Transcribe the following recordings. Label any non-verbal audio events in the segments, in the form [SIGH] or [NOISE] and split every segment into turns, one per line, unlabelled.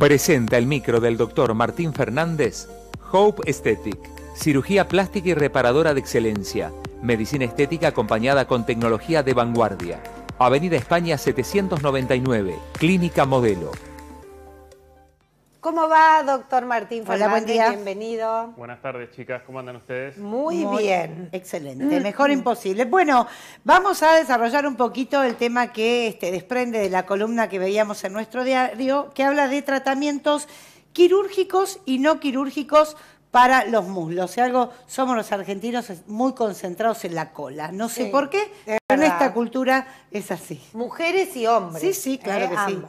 Presenta el micro del doctor Martín Fernández, Hope Aesthetic, cirugía plástica y reparadora de excelencia, medicina estética acompañada con tecnología de vanguardia. Avenida España 799, Clínica Modelo,
¿Cómo va, doctor Martín Hola, buen día. Bienvenido.
Buenas tardes, chicas. ¿Cómo andan ustedes? Muy, bien. Excelente. Mm. Mejor
imposible. Bueno, vamos a desarrollar un poquito el tema que este, desprende de la columna que veíamos en nuestro diario, que habla de tratamientos quirúrgicos y no quirúrgicos para los muslos. Si algo somos los argentinos muy concentrados en la cola. No sé por qué, pero en esta cultura es así. Mujeres y hombres. Sí, sí, claro ¿eh? que sí.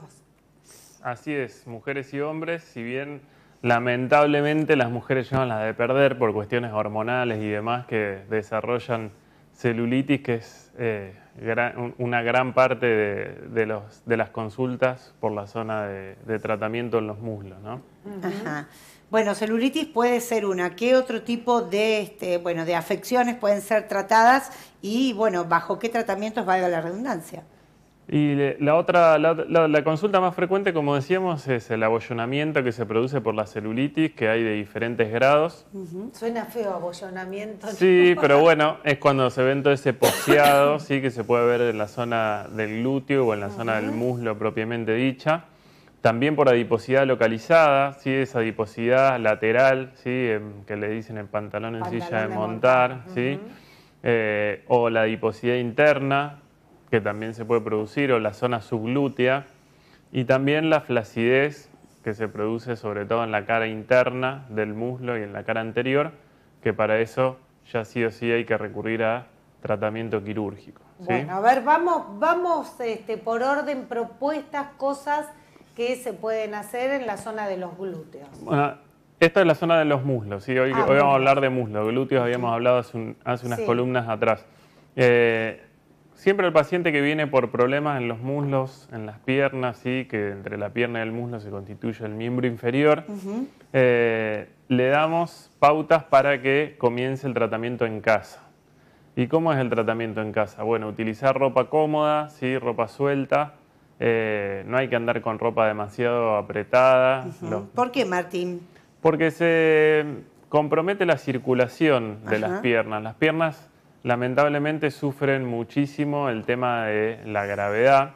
Así es, mujeres y hombres, si bien lamentablemente las mujeres llevan las de perder por cuestiones hormonales y demás que desarrollan celulitis, que es eh, una gran parte de, las consultas por la zona de, tratamiento en los muslos, ¿no?
Ajá. Bueno, celulitis puede ser una. ¿Qué otro tipo de, este, bueno, de afecciones pueden ser tratadas? Y, bueno, ¿bajo qué tratamientos valga la redundancia?
Y la otra, la, consulta más frecuente, como decíamos, es el abollonamiento que se produce por la celulitis, que hay de diferentes grados.
Suena feo abollonamiento. Sí, [LAUGHS] pero
bueno, es cuando se ven todo ese poseado, [LAUGHS] sí, que se puede ver en la zona del glúteo o en la zona del muslo propiamente dicha. También por adiposidad localizada, sí, esa adiposidad lateral, sí, que le dicen el pantalón en silla de montar, sí. Eh, o la adiposidad interna, que también se puede producir, o la zona subglútea, y también la flacidez que se produce sobre todo en la cara interna del muslo y en la cara anterior, que para eso ya sí o sí hay que recurrir a tratamiento quirúrgico. Bueno, a ver,
vamos, vamos este, por orden propuestas, cosas que se pueden hacer en la zona de los glúteos. Bueno,
esta es la zona de los muslos, ¿sí? hoy, ah, vamos a hablar de muslos, glúteos habíamos hablado hace, unas columnas atrás. Eh, Siempre el paciente que viene por problemas en los muslos, en las piernas, ¿sí? que entre la pierna y el muslo se constituye el miembro inferior, eh, le damos pautas para que comience el tratamiento en casa. ¿Y cómo es el tratamiento en casa? Bueno, utilizar ropa cómoda, ¿sí? ropa suelta, eh, no hay que andar con ropa demasiado apretada.
¿Por qué, Martín?
Porque se compromete la circulación de las piernas. Las piernas lamentablemente sufren muchísimo el tema de la gravedad.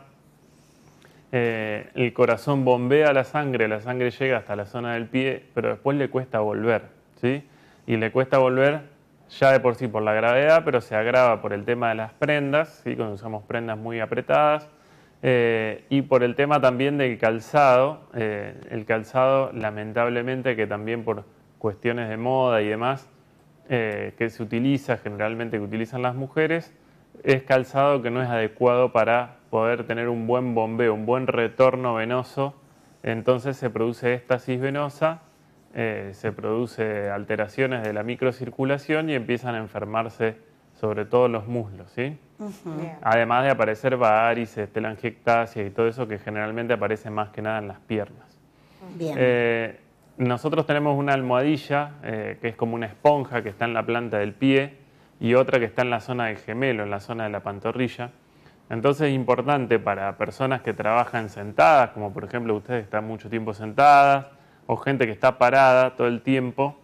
Eh, el corazón bombea la sangre, la sangre llega hasta la zona del pie, pero después le cuesta volver, ¿sí? Y le cuesta volver ya de por sí por la gravedad, pero se agrava por el tema de las prendas, cuando usamos prendas muy apretadas, eh, y por el tema también del calzado. Eh, el calzado, lamentablemente, que también por cuestiones de moda y demás, eh, que se utiliza generalmente, que utilizan las mujeres, es calzado que no es adecuado para poder tener un buen bombeo, un buen retorno venoso. Entonces se produce estasis venosa, eh, se produce alteraciones de la microcirculación y empiezan a enfermarse sobre todo los muslos, ¿sí? Además de aparecer varices, telangiectasia y todo eso que generalmente aparece más que nada en las piernas. Bien. Eh, nosotros tenemos una almohadilla eh, que es como una esponja que está en la planta del pie y otra que está en la zona del gemelo, en la zona de la pantorrilla. Entonces es importante para personas que trabajan sentadas, como por ejemplo ustedes que están mucho tiempo sentadas, o gente que está parada todo el tiempo,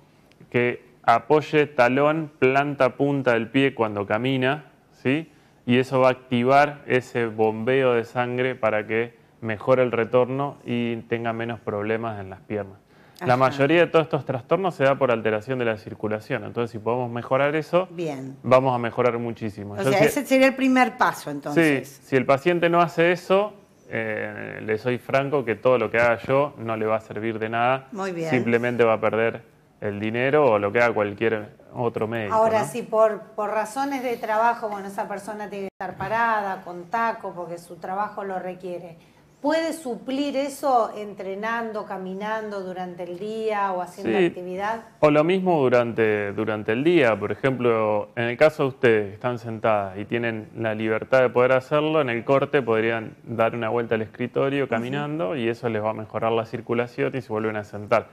que apoye talón, planta, punta del pie cuando camina, ¿sí? y eso va a activar ese bombeo de sangre para que mejore el retorno y tenga menos problemas en las piernas. La mayoría de todos estos trastornos se da por alteración de la circulación. Entonces, si podemos mejorar eso, Bien. vamos a mejorar muchísimo. O sea, ese
sería el primer paso, entonces.
Sí, si el paciente no hace eso, eh, le soy franco que todo lo que haga yo no le va a servir de nada. Muy bien. Simplemente va a perder el dinero o lo que haga cualquier otro médico. Ahora, sí,
si por, razones de trabajo, bueno, esa persona tiene que estar parada, con taco, porque su trabajo lo requiere. ¿Puede suplir eso entrenando, caminando durante el día o haciendo actividad?
O lo mismo durante, durante el día. Por ejemplo, en el caso de ustedes, están sentadas y tienen la libertad de poder hacerlo, en el corte podrían dar una vuelta al escritorio caminando y eso les va a mejorar la circulación y se vuelven a sentar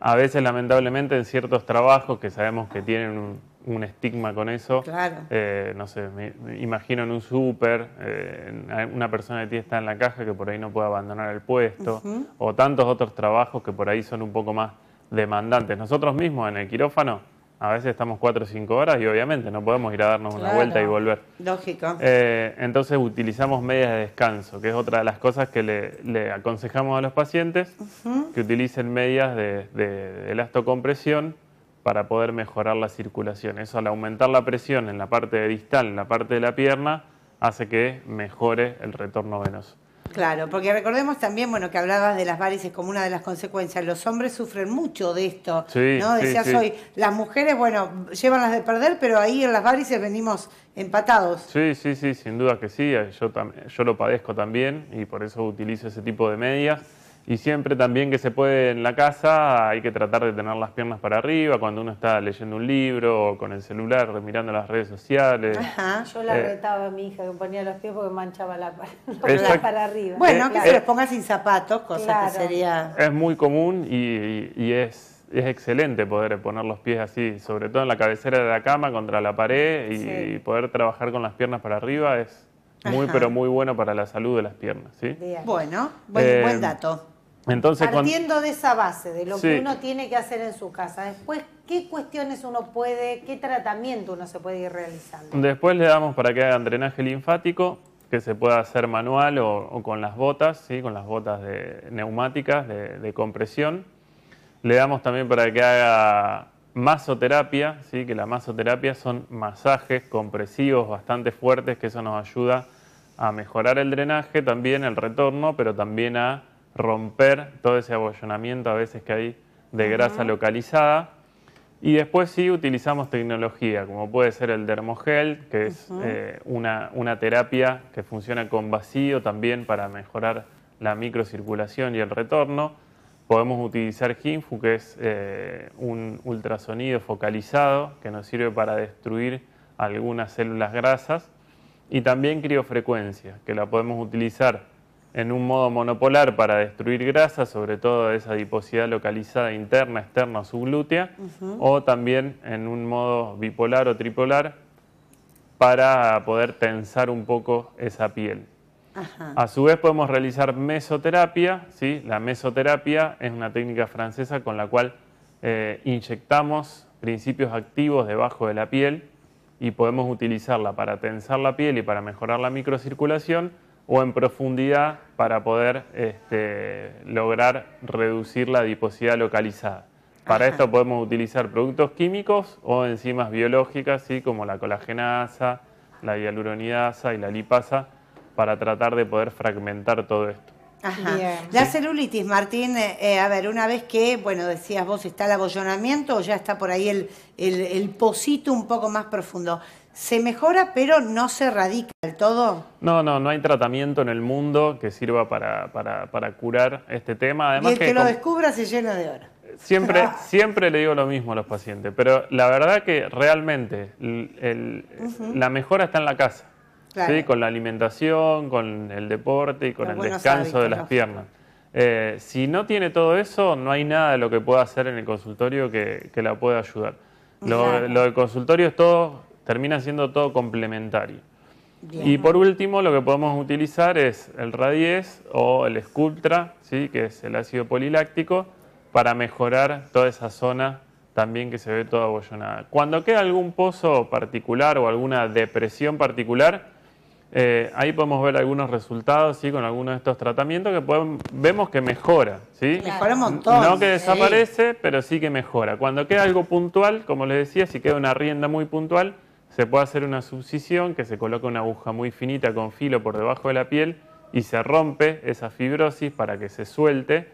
a veces lamentablemente en ciertos trabajos que sabemos que tienen un, estigma con eso, claro. Eh, no sé, me, imagino en un súper, eh, una persona de ti está en la caja que por ahí no puede abandonar el puesto, o tantos otros trabajos que por ahí son un poco más demandantes. Nosotros mismos en el quirófano a veces estamos 4 o 5 horas y obviamente no podemos ir a darnos una vuelta y volver. Lógico. Eh, entonces utilizamos medias de descanso, que es otra de las cosas que le, aconsejamos a los pacientes, que utilicen medias de, de, elastocompresión para poder mejorar la circulación. Eso al aumentar la presión en la parte distal, en la parte de la pierna, hace que mejore el retorno venoso.
Claro, porque recordemos también, bueno, que hablabas de las varices como una de las consecuencias. Los hombres sufren mucho de esto, ¿no? Decías hoy, las mujeres, bueno, llevan las de perder, pero ahí en las varices venimos empatados.
Sí, sí, sí, sin duda que sí. Yo, yo lo padezco también y por eso utilizo ese tipo de medias. Y siempre también que se puede en la casa hay que tratar de tener las piernas para arriba cuando uno está leyendo un libro o con el celular mirando las redes sociales. Yo la eh,
retaba a mi hija que ponía los pies porque manchaba la, pared. [LAUGHS] para arriba. Bueno, que se los ponga sin zapatos, cosa que sería...
Es muy común y, es es excelente poder poner los pies así, sobre todo en la cabecera de la cama contra la pared y, poder trabajar con las piernas para arriba es muy pero muy bueno para la salud de las piernas. ¿sí?
Bueno, buen eh, dato.
Entonces, Partiendo
de esa base, de lo que uno tiene que hacer en su casa, después, ¿qué cuestiones uno puede, qué tratamiento uno se puede ir realizando?
Después le damos para que hagan drenaje linfático, que se pueda hacer manual o, con las botas, ¿sí? con las botas neumáticas de, compresión. Le damos también para que haga masoterapia, ¿sí? que la masoterapia son masajes compresivos bastante fuertes, que eso nos ayuda a mejorar el drenaje, también el retorno, pero también a romper todo ese abollonamiento a veces que hay de grasa localizada. Y después sí utilizamos tecnología, como puede ser el dermogel, que es eh, una, una, terapia que funciona con vacío también para mejorar la microcirculación y el retorno. Podemos utilizar Hinfu, que es eh, un ultrasonido focalizado que nos sirve para destruir algunas células grasas. Y también criofrecuencia, que la podemos utilizar en un modo monopolar para destruir grasa, sobre todo esa adiposidad localizada interna, externa subglútea, o también en un modo bipolar o tripolar para poder tensar un poco esa piel. A su vez podemos realizar mesoterapia, la mesoterapia es una técnica francesa con la cual eh, inyectamos principios activos debajo de la piel y podemos utilizarla para tensar la piel y para mejorar la microcirculación, o en profundidad para poder este, lograr reducir la adiposidad localizada. Para esto podemos utilizar productos químicos o enzimas biológicas, ¿sí? como la colagenasa, la hialuronidasa y la lipasa, para tratar de poder fragmentar todo esto.
Ajá. La celulitis, Martín, eh, a ver, una vez que, bueno, decías vos, está el abollonamiento o ya está por ahí el, el, un poco más profundo. ¿Se mejora pero no se erradica del todo?
No, no, no hay tratamiento en el mundo que sirva para, curar este tema. Además el que, lo
descubra se llena de oro.
Siempre, [LAUGHS] siempre le digo lo mismo a los pacientes, pero la verdad que realmente la mejora está en la casa, con la alimentación, con el deporte y con el descanso de las piernas. Eh, si no tiene todo eso, no hay nada de lo que pueda hacer en el consultorio que, la pueda ayudar. lo del consultorio es todo termina siendo todo complementario. Y por último, lo que podemos utilizar es el radies o el Sculptra, ¿sí? que es el ácido poliláctico, para mejorar toda esa zona también que se ve toda abollonada. Cuando queda algún pozo particular o alguna depresión particular, eh, ahí podemos ver algunos resultados ¿sí? con algunos de estos tratamientos que vemos que mejora. ¿sí? Mejora un montón. No que desaparece, pero sí que mejora. Cuando queda algo puntual, como les decía, si queda una rienda muy puntual, se puede hacer una subcisión que se coloca una aguja muy finita con filo por debajo de la piel y se rompe esa fibrosis para que se suelte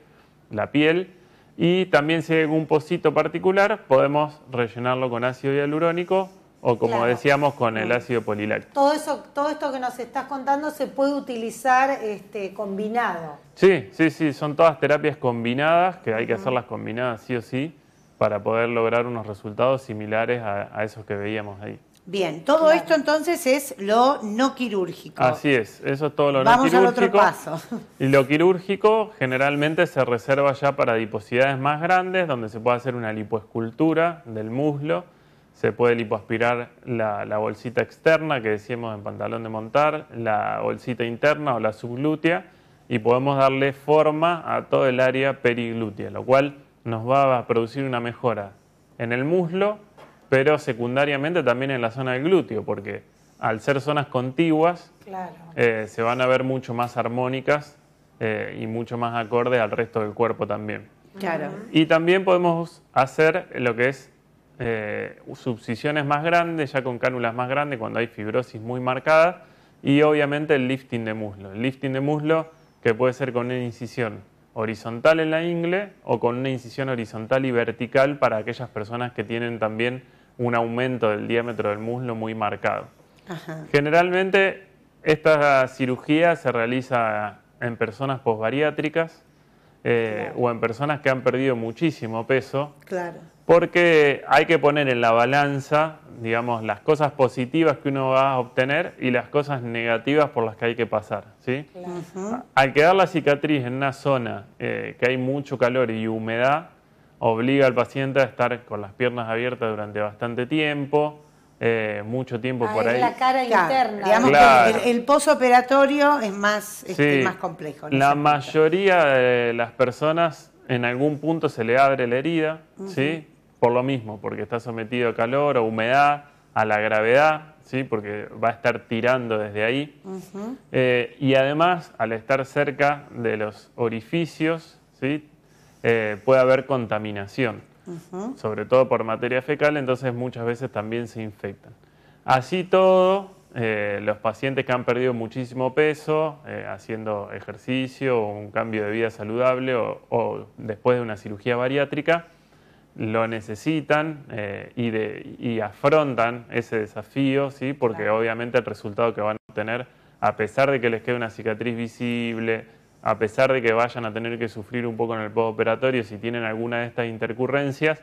la piel. Y también si hay algún pocito particular, podemos rellenarlo con ácido hialurónico o como decíamos con el ácido poliláctico.
Todo eso, todo esto que nos estás contando se puede utilizar este, combinado.
Sí, sí, sí, son todas terapias combinadas que hay que hacerlas combinadas sí o sí para poder lograr unos resultados similares a esos que veíamos ahí.
Bien, todo esto entonces es lo no quirúrgico. Así
es, eso es todo lo no quirúrgico. Vamos al otro paso. [LAUGHS] Y lo quirúrgico generalmente se reserva ya para adiposidades más grandes, donde se puede hacer una lipoescultura del muslo, se puede lipoaspirar la, la bolsita externa que decíamos en pantalón de montar, la bolsita interna o la subglútea, y podemos darle forma a todo el área periglútea, lo cual nos va a producir una mejora en el muslo pero secundariamente también en la zona del glúteo, porque al ser zonas contiguas eh, se van a ver mucho más armónicas eh, y mucho más acordes al resto del cuerpo también. Y también podemos hacer lo que es eh, más grandes, ya con cánulas más grandes, cuando hay fibrosis muy marcada, y obviamente el lifting de muslo. El lifting de muslo que puede ser con una incisión horizontal en la ingle o con una incisión horizontal y vertical para aquellas personas que tienen también un aumento del diámetro del muslo muy marcado. Generalmente esta cirugía se realiza en personas posbariátricas eh, o en personas que han perdido muchísimo peso claro porque hay que poner en la balanza, digamos, las cosas positivas que uno va a obtener y las cosas negativas por las que hay que pasar. ¿sí? Al quedar la cicatriz en una zona eh, que hay mucho calor y humedad, obliga al paciente a estar con las piernas abiertas durante bastante tiempo. Eh, mucho tiempo ah, por ahí. la
cara interna. Digamos que el, pozo operatorio es más, este, complejo. La
mayoría de las personas en algún punto se le abre la herida, ¿sí? por lo mismo, porque está sometido a calor, o humedad, a la gravedad, ¿sí? porque va a estar tirando desde ahí. Eh, y además, al estar cerca de los orificios, eh, puede haber contaminación, sobre todo por materia fecal, entonces muchas veces también se infectan. Así todo, eh, los pacientes que han perdido muchísimo peso haciendo ejercicio o un cambio de vida saludable o, después de una cirugía bariátrica lo necesitan eh, y, de, y, afrontan ese desafío, ¿sí? porque obviamente el resultado que van a obtener, a pesar de que les quede una cicatriz visible, a pesar de que vayan a tener que sufrir un poco en el postoperatorio si tienen alguna de estas intercurrencias,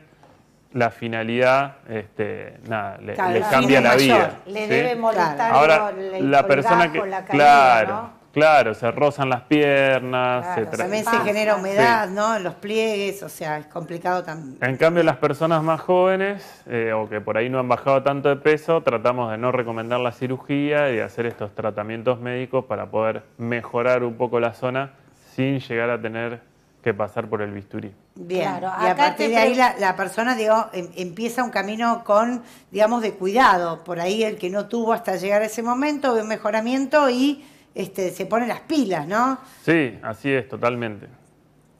la finalidad este, nada, le, les cambia la vida. Le debe molestar Ahora, el, la persona que, claro, Claro, se rozan las piernas, se También se genera humedad,
¿no? ¿no? Los pliegues, o sea, es complicado también.
En cambio, las personas más jóvenes eh, o que por ahí no han bajado tanto de peso, tratamos de no recomendar la cirugía y de hacer estos tratamientos médicos para poder mejorar un poco la zona sin llegar a tener que pasar por el bisturí. Bien, y a partir de ahí
la, persona digo, em, empieza un camino con, digamos, de cuidado. Por ahí el que no tuvo hasta llegar a ese momento, ve un mejoramiento y este, se pone las pilas, ¿no?
Sí, así es, totalmente.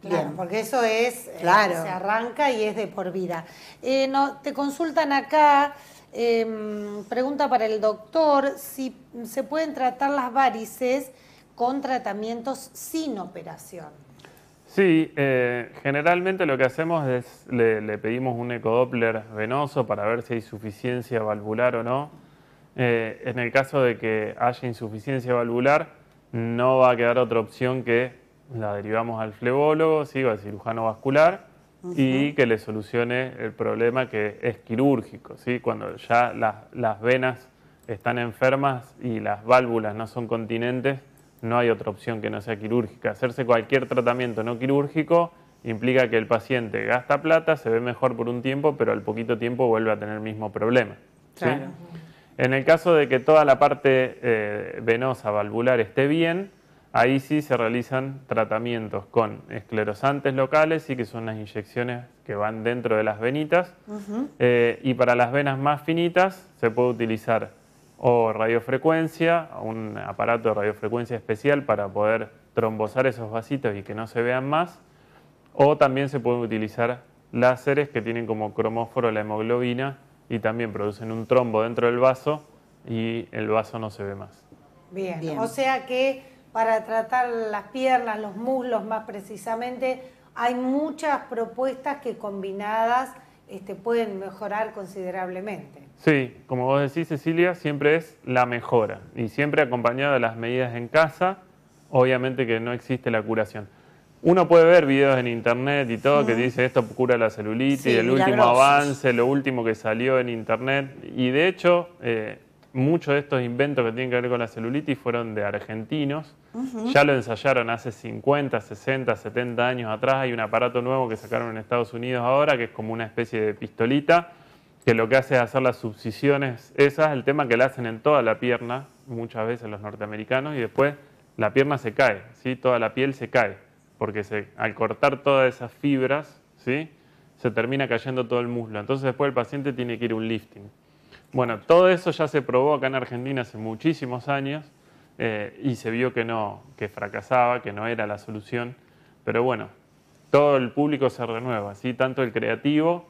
Claro, porque eso es, eh, claro. se arranca y es de por vida. Eh, no, te consultan acá, em, pregunta para el doctor, si se pueden tratar las varices con tratamientos sin operación.
Sí, eh, generalmente lo que hacemos es le, pedimos un ecodoppler venoso para ver si hay suficiencia valvular o no. Eh, en el caso de que haya insuficiencia valvular, no va a quedar otra opción que la derivamos al flebólogo, ¿sí? o al cirujano vascular, y que le solucione el problema que es quirúrgico. ¿sí? Cuando ya las, venas están enfermas y las válvulas no son continentes, no hay otra opción que no sea quirúrgica. Hacerse cualquier tratamiento no quirúrgico implica que el paciente gasta plata, se ve mejor por un tiempo, pero al poquito tiempo vuelve a tener el mismo problema. Claro. En el caso de que toda la parte eh, venosa valvular esté bien, ahí sí se realizan tratamientos con esclerosantes locales y que son las inyecciones que van dentro de las venitas. Eh, y para las venas más finitas se puede utilizar o radiofrecuencia, un aparato de radiofrecuencia especial para poder trombosar esos vasitos y que no se vean más, o también se pueden utilizar láseres que tienen como cromóforo la hemoglobina y también producen un trombo dentro del vaso y el vaso no se ve más.
Bien, o sea que para tratar las piernas, los muslos más precisamente, hay muchas propuestas que combinadas este, pueden mejorar considerablemente.
Sí, como vos decís Cecilia, siempre es la mejora y siempre acompañada de las medidas en casa, obviamente que no existe la curación. Uno puede ver videos en internet y todo que dice esto cura la celulitis, el último avance, lo último que salió en internet. Y de hecho, eh, muchos de estos inventos que tienen que ver con la celulitis fueron de argentinos. Ya lo ensayaron hace 50, 60, 70 años atrás. Hay un aparato nuevo que sacaron en Estados Unidos ahora que es como una especie de pistolita que lo que hace es hacer las subcisiones esas, el tema que la hacen en toda la pierna, muchas veces los norteamericanos, y después la pierna se cae, ¿sí? toda la piel se cae porque se, al cortar todas esas fibras, ¿sí? se termina cayendo todo el muslo. Entonces después el paciente tiene que ir a un lifting. Bueno, todo eso ya se probó acá en Argentina hace muchísimos años eh, y se vio que no, que fracasaba, que no era la solución. Pero bueno, todo el público se renueva, ¿sí? tanto el creativo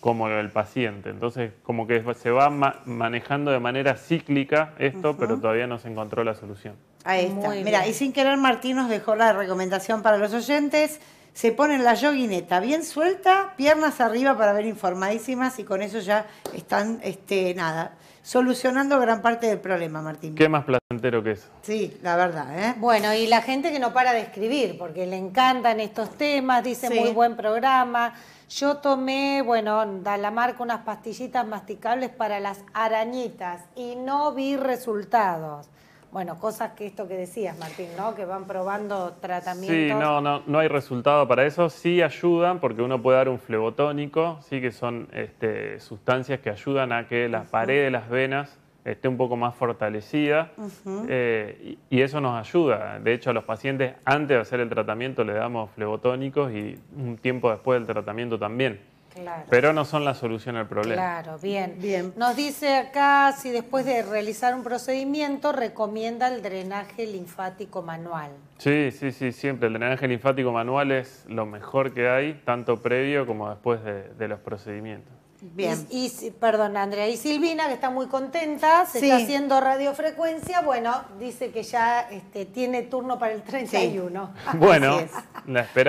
como el paciente. Entonces, como que se va manejando de manera cíclica esto, pero todavía no se encontró la solución.
Ahí está. Mira, y sin querer Martín nos dejó la recomendación para los oyentes. Se ponen la yoguineta bien suelta, piernas arriba para ver informadísimas y con eso ya están, este, nada, solucionando gran parte del problema, Martín. Qué
más placentero que eso.
Sí, la verdad. ¿eh? Bueno, y la gente que no para de escribir, porque le encantan estos temas, dice muy buen programa. Yo tomé, bueno, da la marca unas pastillitas masticables para las arañitas y no vi resultados. Bueno, cosas que esto que decías, Martín, ¿no? Que van probando tratamientos. Sí, no,
no, no hay resultado para eso. Sí ayudan porque uno puede dar un flebotónico, sí que son este, sustancias que ayudan a que la pared de las venas esté un poco más fortalecida eh, y, y, eso nos ayuda. De hecho, a los pacientes antes de hacer el tratamiento le damos flebotónicos y un tiempo después del tratamiento también. Pero no son la solución al problema.
Claro, bien. Nos dice acá si después de realizar un procedimiento recomienda el drenaje linfático manual.
Sí, sí, sí, siempre. El drenaje linfático manual es lo mejor que hay, tanto previo como después de, los procedimientos.
Bien. Y, perdón, Andrea. Y Silvina, que está muy contenta, se está haciendo radiofrecuencia. Bueno, dice que ya este, tiene turno para el 31. Sí. [LAUGHS] Bueno,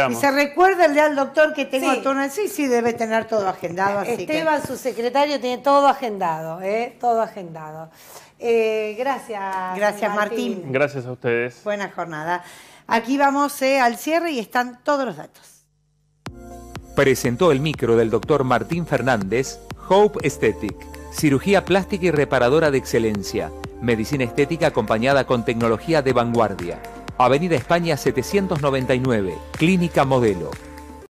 y se recuerda el día al doctor que tengo sí. turno. Sí, sí, debe tener todo agendado. Esteban, su secretario, tiene todo agendado, ¿eh? Todo agendado. Eh, gracias. Gracias, Martín.
Gracias a ustedes.
Buena jornada. Aquí vamos eh, al cierre y están todos los datos.
Presentó el micro del doctor Martín Fernández, Hope Aesthetic, cirugía plástica y reparadora de excelencia, medicina estética acompañada con tecnología de
vanguardia. Avenida España 799, Clínica Modelo.